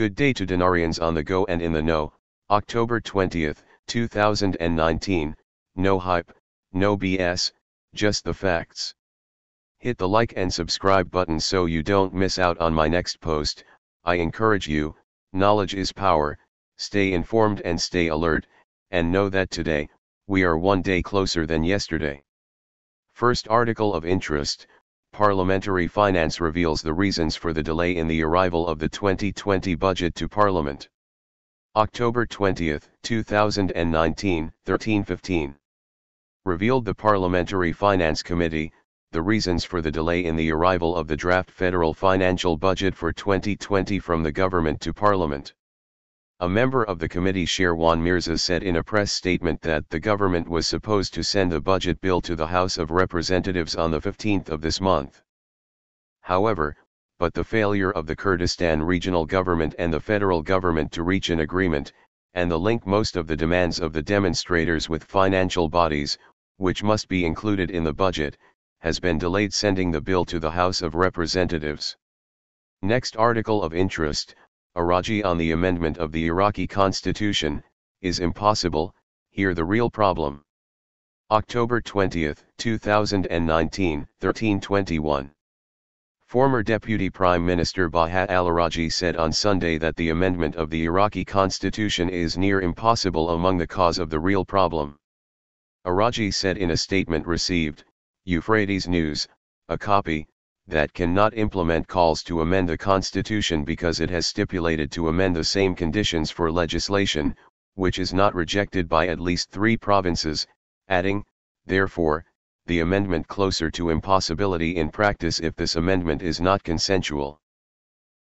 Good day to Denarians on the go and in the know, October 20, 2019, no hype, no BS, just the facts. Hit the like and subscribe button so you don't miss out on my next post, I encourage you, knowledge is power, stay informed and stay alert, and know that today, we are one day closer than yesterday. First article of interest, Parliamentary Finance reveals the reasons for the delay in the arrival of the 2020 budget to Parliament. October 20, 2019, 1315. Revealed the Parliamentary Finance Committee, the reasons for the delay in the arrival of the draft federal financial budget for 2020 from the government to Parliament. A member of the committee Sherwan Mirza said in a press statement that the government was supposed to send the budget bill to the House of Representatives on the 15th of this month. However, but the failure of the Kurdistan regional government and the federal government to reach an agreement, and the link most of the demands of the demonstrators with financial bodies, which must be included in the budget, has been delayed sending the bill to the House of Representatives. Next article of interest, Araji on the amendment of the Iraqi constitution, is impossible, here the real problem. October 20, 2019, 1321. Former Deputy Prime Minister Baha al araji said on Sunday that the amendment of the Iraqi constitution is near impossible among the cause of the real problem. Araji said in a statement received, Euphrates News, a copy, that cannot implement calls to amend the Constitution because it has stipulated to amend the same conditions for legislation, which is not rejected by at least three provinces, adding, therefore, the amendment closer to impossibility in practice if this amendment is not consensual.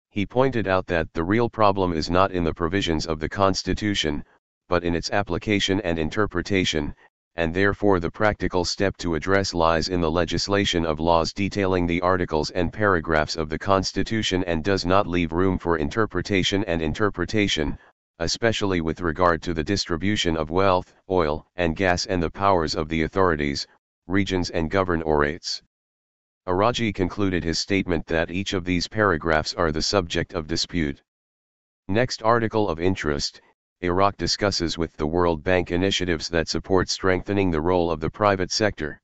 He pointed out that the real problem is not in the provisions of the Constitution, but in its application and interpretation, and therefore the practical step to address lies in the legislation of laws detailing the articles and paragraphs of the Constitution and does not leave room for interpretation and interpretation, especially with regard to the distribution of wealth, oil and gas and the powers of the authorities, regions and governorates. Araji concluded his statement that each of these paragraphs are the subject of dispute. Next article of interest, Iraq discusses with the World Bank initiatives that support strengthening the role of the private sector.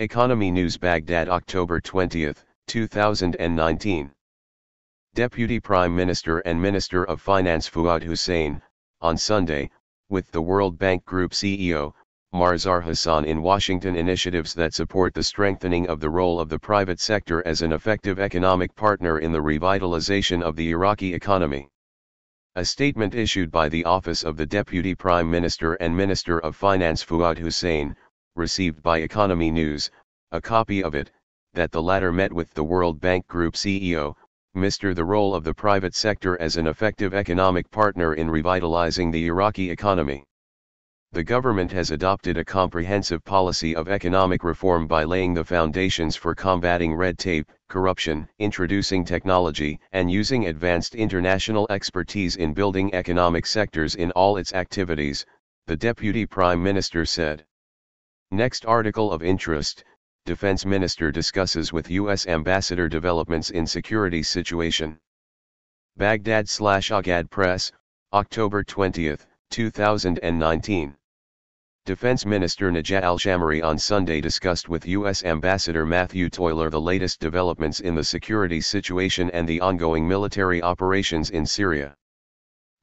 Economy News Baghdad October 20, 2019 Deputy Prime Minister and Minister of Finance Fuad Hussein, on Sunday, with the World Bank Group CEO, Marzar Hassan in Washington initiatives that support the strengthening of the role of the private sector as an effective economic partner in the revitalization of the Iraqi economy. A statement issued by the Office of the Deputy Prime Minister and Minister of Finance Fuad Hussein, received by Economy News, a copy of it, that the latter met with the World Bank Group CEO, Mr. The role of the private sector as an effective economic partner in revitalizing the Iraqi economy. The government has adopted a comprehensive policy of economic reform by laying the foundations for combating red tape, corruption, introducing technology, and using advanced international expertise in building economic sectors in all its activities, the Deputy Prime Minister said. Next article of interest, Defense Minister discusses with U.S. Ambassador developments in security situation. Baghdad slash Agad Press, October 20, 2019. Defense Minister Najat al-Shamari on Sunday discussed with U.S. Ambassador Matthew Toiler the latest developments in the security situation and the ongoing military operations in Syria.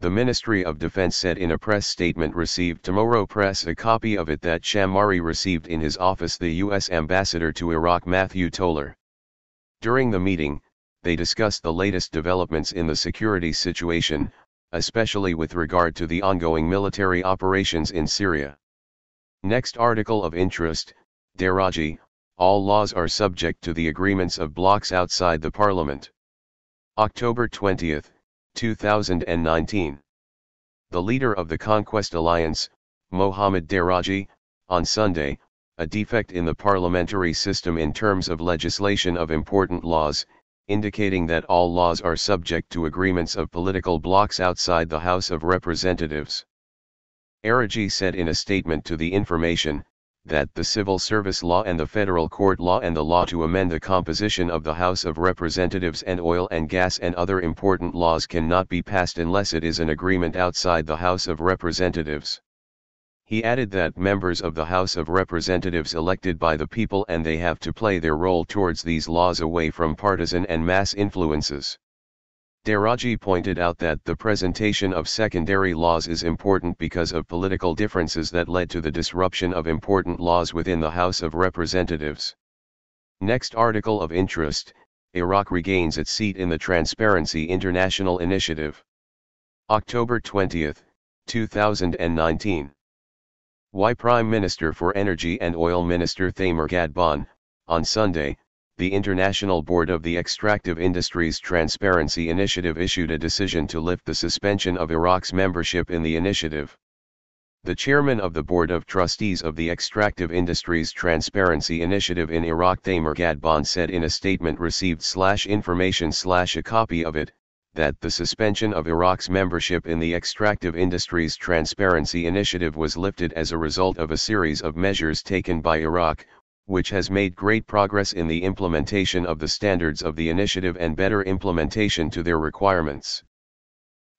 The Ministry of Defense said in a press statement received tomorrow press a copy of it that Shamari received in his office the U.S. Ambassador to Iraq Matthew Toiler. During the meeting, they discussed the latest developments in the security situation, especially with regard to the ongoing military operations in Syria. Next article of interest, Daraji, all laws are subject to the agreements of blocks outside the parliament. October 20, 2019. The leader of the Conquest Alliance, Mohammad Daraji, on Sunday, a defect in the parliamentary system in terms of legislation of important laws, indicating that all laws are subject to agreements of political blocs outside the House of Representatives. Araji said in a statement to the information, that the civil service law and the federal court law and the law to amend the composition of the House of Representatives and oil and gas and other important laws cannot be passed unless it is an agreement outside the House of Representatives. He added that members of the House of Representatives elected by the people and they have to play their role towards these laws away from partisan and mass influences. Daraji pointed out that the presentation of secondary laws is important because of political differences that led to the disruption of important laws within the House of Representatives. Next article of interest, Iraq regains its seat in the Transparency International Initiative. October 20, 2019. Why Prime Minister for Energy and Oil Minister Thamer Gadban, on Sunday, the International Board of the Extractive Industries Transparency Initiative issued a decision to lift the suspension of Iraq's membership in the initiative. The chairman of the Board of Trustees of the Extractive Industries Transparency Initiative in Iraq Thamer Gadban said in a statement received slash information slash a copy of it, that the suspension of Iraq's membership in the Extractive Industries Transparency Initiative was lifted as a result of a series of measures taken by Iraq, which has made great progress in the implementation of the standards of the initiative and better implementation to their requirements.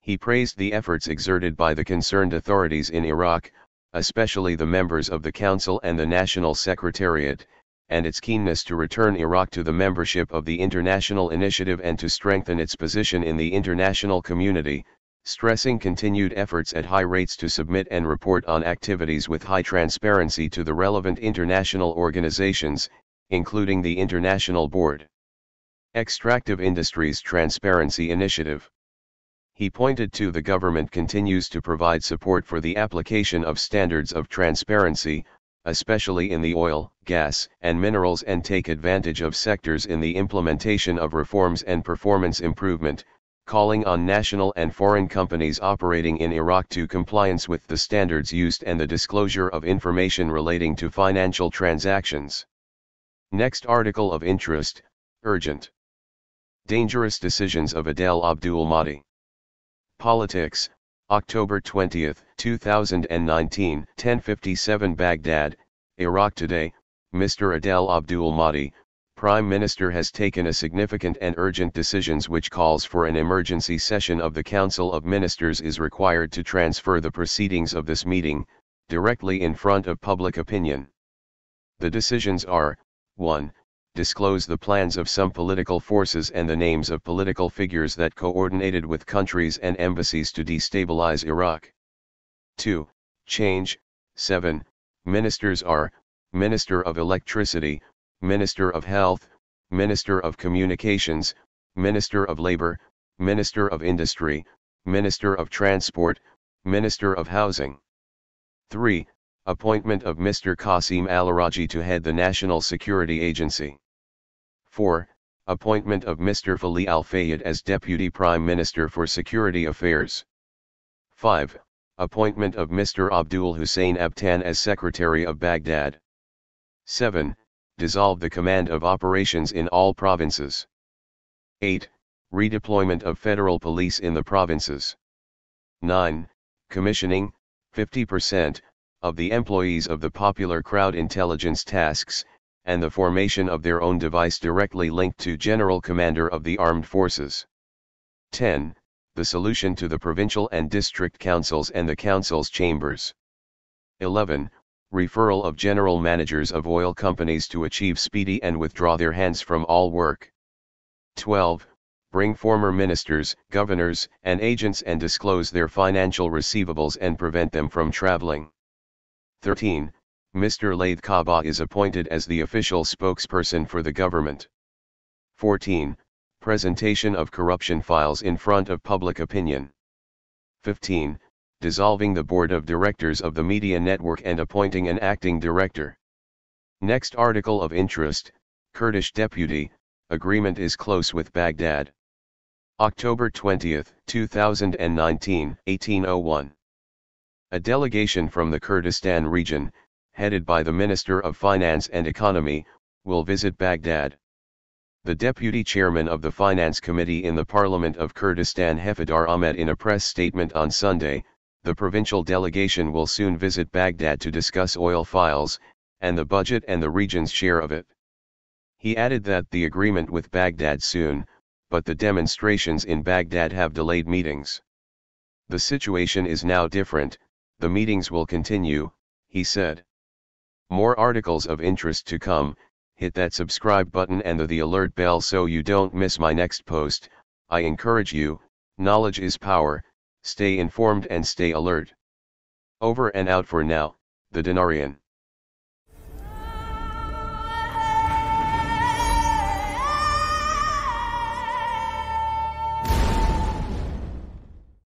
He praised the efforts exerted by the concerned authorities in Iraq, especially the members of the Council and the National Secretariat, and its keenness to return Iraq to the membership of the international initiative and to strengthen its position in the international community, stressing continued efforts at high rates to submit and report on activities with high transparency to the relevant international organizations, including the International Board. Extractive Industries Transparency Initiative. He pointed to the government continues to provide support for the application of standards of transparency, especially in the oil, gas, and minerals and take advantage of sectors in the implementation of reforms and performance improvement, calling on national and foreign companies operating in Iraq to compliance with the standards used and the disclosure of information relating to financial transactions. Next article of interest, urgent. Dangerous decisions of Adele Abdul Mahdi. Politics, October 20, 2019, 1057 Baghdad, Iraq Today, Mr. Adel Abdul Mahdi, Prime Minister has taken a significant and urgent decisions which calls for an emergency session of the Council of Ministers is required to transfer the proceedings of this meeting, directly in front of public opinion. The decisions are, 1. Disclose the plans of some political forces and the names of political figures that coordinated with countries and embassies to destabilize Iraq. 2. Change, 7. Ministers are, Minister of Electricity, Minister of Health, Minister of Communications, Minister of Labor, Minister of Industry, Minister of Transport, Minister of Housing. 3. Appointment of Mr. Qasim Alaraji to head the National Security Agency. 4. Appointment of Mr. Fali Al Fayyad as Deputy Prime Minister for Security Affairs. 5. Appointment of Mr. Abdul Hussein Abtan as Secretary of Baghdad. 7 dissolve the command of operations in all provinces. 8. Redeployment of federal police in the provinces. 9. Commissioning, 50%, of the employees of the popular crowd intelligence tasks, and the formation of their own device directly linked to General Commander of the Armed Forces. 10. The solution to the provincial and district councils and the council's chambers. 11 referral of general managers of oil companies to achieve speedy and withdraw their hands from all work. 12. Bring former ministers, governors, and agents and disclose their financial receivables and prevent them from traveling. 13. Mr. Laith Kaba is appointed as the official spokesperson for the government. 14. Presentation of corruption files in front of public opinion. 15 dissolving the board of directors of the media network and appointing an acting director. Next article of interest, Kurdish deputy, agreement is close with Baghdad. October 20, 2019, 1801. A delegation from the Kurdistan region, headed by the Minister of Finance and Economy, will visit Baghdad. The deputy chairman of the Finance Committee in the Parliament of Kurdistan Hefidar Ahmed in a press statement on Sunday, the provincial delegation will soon visit Baghdad to discuss oil files, and the budget and the region's share of it. He added that the agreement with Baghdad soon, but the demonstrations in Baghdad have delayed meetings. The situation is now different, the meetings will continue, he said. More articles of interest to come, hit that subscribe button and the, the alert bell so you don't miss my next post, I encourage you, knowledge is power, stay informed and stay alert. Over and out for now, the Denarian.